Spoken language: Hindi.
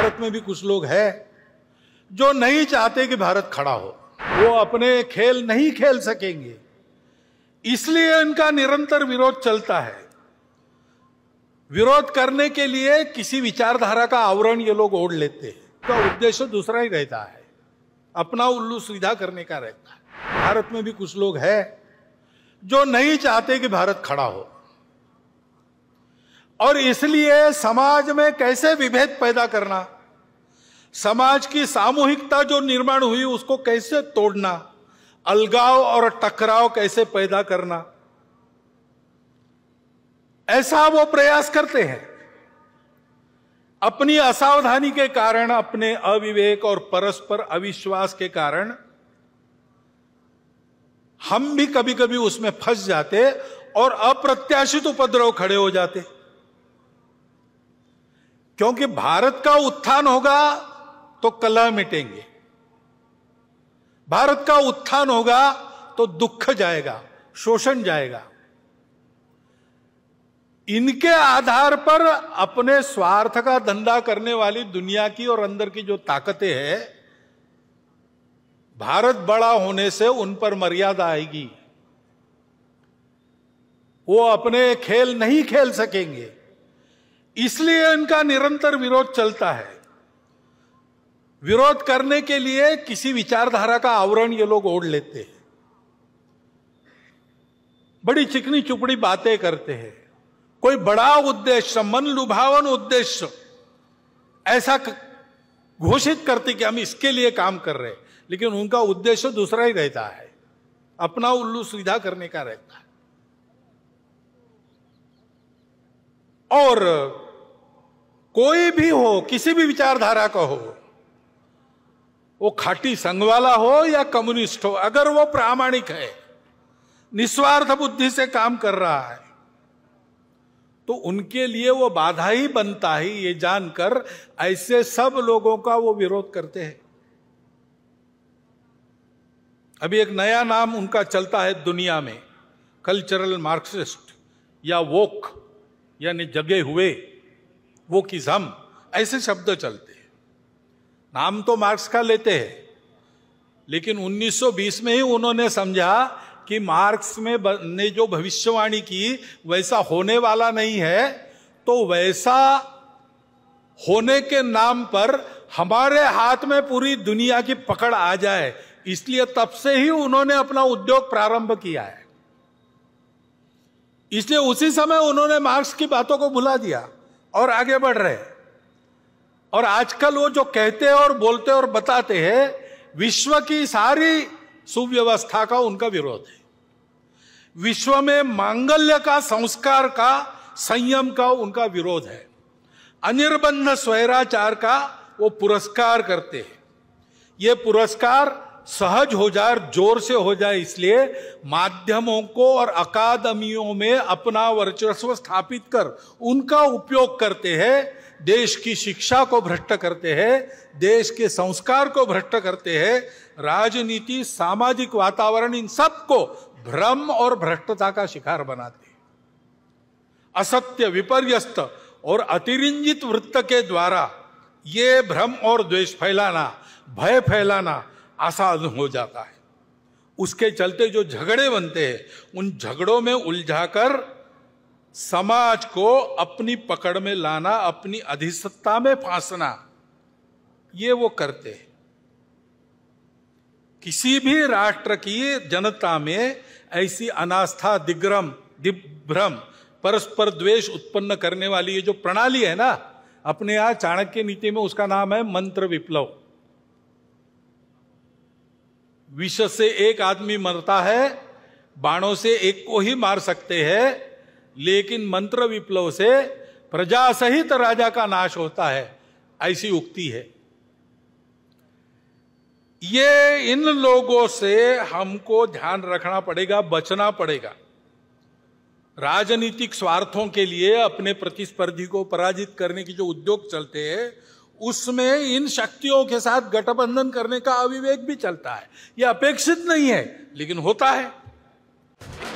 भारत में भी कुछ लोग हैं जो नहीं चाहते कि भारत खड़ा हो वो अपने खेल नहीं खेल सकेंगे इसलिए उनका निरंतर विरोध चलता है विरोध करने के लिए किसी विचारधारा का आवरण ये लोग ओढ़ लेते हैं का तो उद्देश्य दूसरा ही रहता है अपना उल्लू सीधा करने का रहता है भारत में भी कुछ लोग हैं जो नहीं चाहते कि भारत खड़ा हो और इसलिए समाज में कैसे विभेद पैदा करना समाज की सामूहिकता जो निर्माण हुई उसको कैसे तोड़ना अलगाव और टकराव कैसे पैदा करना ऐसा वो प्रयास करते हैं अपनी असावधानी के कारण अपने अविवेक और परस्पर अविश्वास के कारण हम भी कभी कभी उसमें फंस जाते और अप्रत्याशित उपद्रव खड़े हो जाते क्योंकि भारत का उत्थान होगा तो कलह मिटेंगे भारत का उत्थान होगा तो दुख जाएगा शोषण जाएगा इनके आधार पर अपने स्वार्थ का धंधा करने वाली दुनिया की और अंदर की जो ताकतें हैं भारत बड़ा होने से उन पर मर्यादा आएगी वो अपने खेल नहीं खेल सकेंगे इसलिए इनका निरंतर विरोध चलता है विरोध करने के लिए किसी विचारधारा का आवरण ये लोग ओढ़ लेते हैं बड़ी चिकनी चुपड़ी बातें करते हैं कोई बड़ा उद्देश्य मन लुभावन उद्देश्य ऐसा घोषित करते कि हम इसके लिए काम कर रहे हैं लेकिन उनका उद्देश्य दूसरा ही रहता है अपना उल्लू सुविधा करने का रहता है और कोई भी हो किसी भी विचारधारा का हो वो खाटी संघ वाला हो या कम्युनिस्ट हो अगर वो प्रामाणिक है निस्वार्थ बुद्धि से काम कर रहा है तो उनके लिए वो बाधा ही बनता ही ये जानकर ऐसे सब लोगों का वो विरोध करते हैं अभी एक नया नाम उनका चलता है दुनिया में कल्चरल मार्क्सिस्ट या वोक यानी जगे हुए वो किसम ऐसे शब्द चलते हैं नाम तो मार्क्स का लेते हैं लेकिन 1920 में ही उन्होंने समझा कि मार्क्स में ने जो भविष्यवाणी की वैसा होने वाला नहीं है तो वैसा होने के नाम पर हमारे हाथ में पूरी दुनिया की पकड़ आ जाए इसलिए तब से ही उन्होंने अपना उद्योग प्रारंभ किया है इसलिए उसी समय उन्होंने मार्क्स की बातों को भुला दिया और आगे बढ़ रहे और आजकल वो जो कहते हैं और बोलते और बताते हैं विश्व की सारी सुव्यवस्था का उनका विरोध है विश्व में मांगल्य का संस्कार का संयम का उनका विरोध है अनिर्बंध स्वैराचार का वो पुरस्कार करते हैं ये पुरस्कार सहज हो जाए जोर से हो जाए इसलिए माध्यमों को और अकादमियों में अपना वर्चस्व स्थापित कर उनका उपयोग करते हैं देश की शिक्षा को भ्रष्ट करते हैं देश के संस्कार को भ्रष्ट करते हैं राजनीति सामाजिक वातावरण इन सब को भ्रम और भ्रष्टता का शिकार बनाते असत्य विपर्यस्त और अतिरिंजित वृत्त के द्वारा ये भ्रम और द्वेष फैलाना भय फैलाना आसान हो जाता है उसके चलते जो झगड़े बनते हैं उन झगड़ों में उलझाकर समाज को अपनी पकड़ में लाना अपनी अधिसत्ता में फांसना ये वो करते हैं किसी भी राष्ट्र की जनता में ऐसी अनास्था दिग्रम दिभ्रम परस्पर द्वेष उत्पन्न करने वाली ये जो प्रणाली है ना अपने यहां चाणक्य नीति में उसका नाम है मंत्र विप्लव विष से एक आदमी मरता है बाणों से एक को ही मार सकते हैं लेकिन मंत्र विप्लव से प्रजा सहित राजा का नाश होता है ऐसी उक्ति है ये इन लोगों से हमको ध्यान रखना पड़ेगा बचना पड़ेगा राजनीतिक स्वार्थों के लिए अपने प्रतिस्पर्धी को पराजित करने की जो उद्योग चलते हैं उसमें इन शक्तियों के साथ गठबंधन करने का अविवेक भी चलता है यह अपेक्षित नहीं है लेकिन होता है